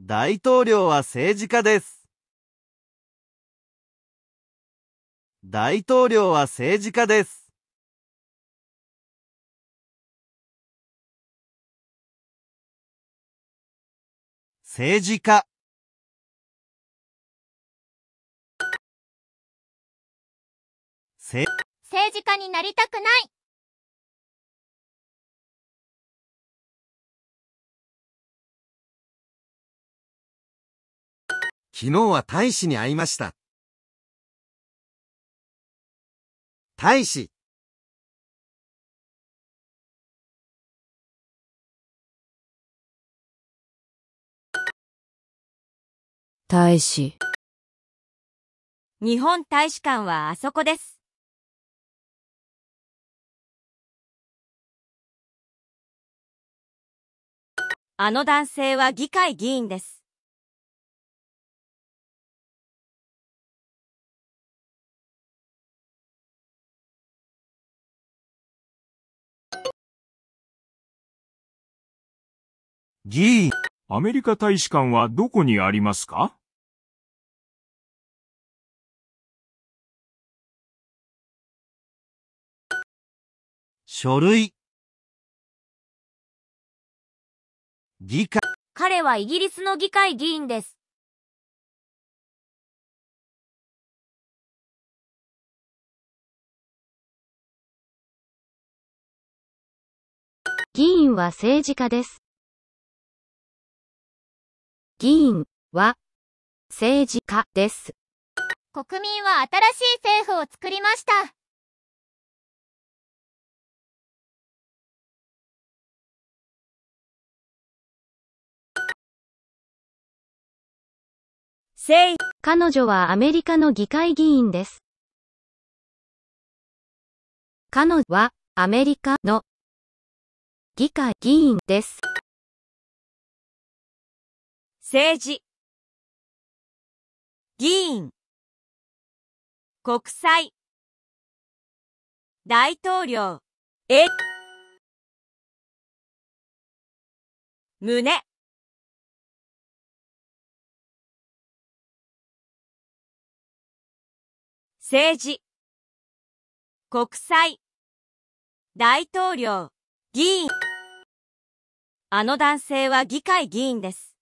大統領は政治家です。大統領は政治家です。政治家政治家になりたくない昨日は大使に会いました。大使。大使。日本大使館はあそこです。あの男性は議会議員です。G、アメリカ大使館はどこにありますか書類。議会。彼はイギリスの議会議員です。議員は政治家です。議員は政治家です。国民は新しい政府を作りました。せい彼女はアメリカの議会議員です。彼女はアメリカの議会議員です。政治議員国際大統領え胸政治国際大統領議員あの男性は議会議員です。